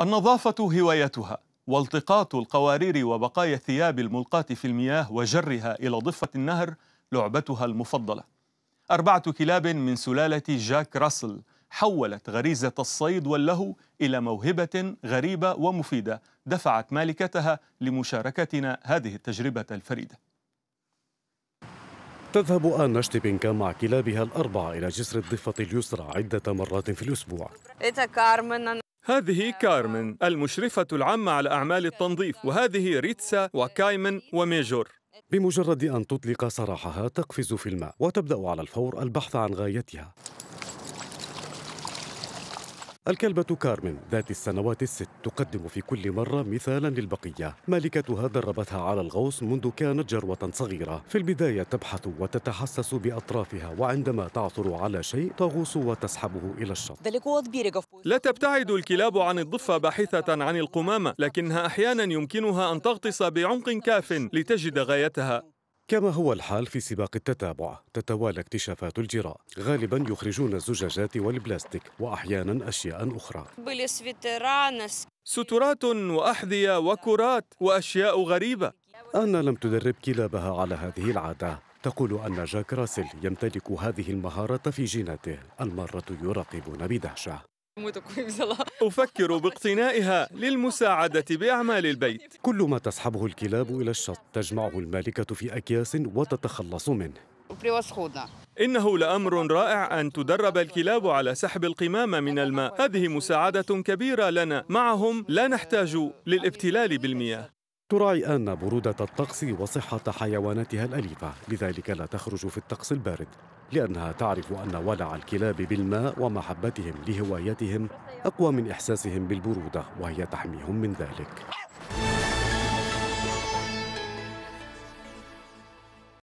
النظافة هوايتها والتقاط القوارير وبقايا الثياب الملقاة في المياه وجرها إلى ضفة النهر لعبتها المفضلة أربعة كلاب من سلالة جاك راسل حولت غريزة الصيد واللهو إلى موهبة غريبة ومفيدة دفعت مالكتها لمشاركتنا هذه التجربة الفريدة تذهب آن شتيبينكا مع كلابها الأربعة إلى جسر الضفة اليسرى عدة مرات في الأسبوع هذه كارمن المشرفة العامة على أعمال التنظيف وهذه ريتسا وكايمن وميجور بمجرد أن تطلق سراحها تقفز في الماء وتبدأ على الفور البحث عن غايتها الكلبة كارمن ذات السنوات الست تقدم في كل مرة مثالا للبقية مالكتها دربتها على الغوص منذ كانت جروة صغيرة في البداية تبحث وتتحسس بأطرافها وعندما تعثر على شيء تغوص وتسحبه إلى الشط لا تبتعد الكلاب عن الضفة باحثة عن القمامة لكنها أحيانا يمكنها أن تغطس بعمق كاف لتجد غايتها كما هو الحال في سباق التتابع تتوالى اكتشافات الجراء غالبا يخرجون الزجاجات والبلاستيك واحيانا اشياء اخرى سترات واحذيه وكرات واشياء غريبه انا لم تدرب كلابها على هذه العاده تقول أن جاك راسل يمتلك هذه المهارة في جيناته المارة يراقبون بدهشة أفكر باقتنائها للمساعدة بأعمال البيت كل ما تسحبه الكلاب إلى الشط تجمعه المالكة في أكياس وتتخلص منه إنه لأمر رائع أن تدرب الكلاب على سحب القمامة من الماء هذه مساعدة كبيرة لنا معهم لا نحتاج للابتلال بالمياه تراعي آن برودة الطقس وصحة حيواناتها الأليفة لذلك لا تخرج في الطقس البارد لأنها تعرف أن ولع الكلاب بالماء ومحبتهم لهوايتهم أقوى من إحساسهم بالبرودة وهي تحميهم من ذلك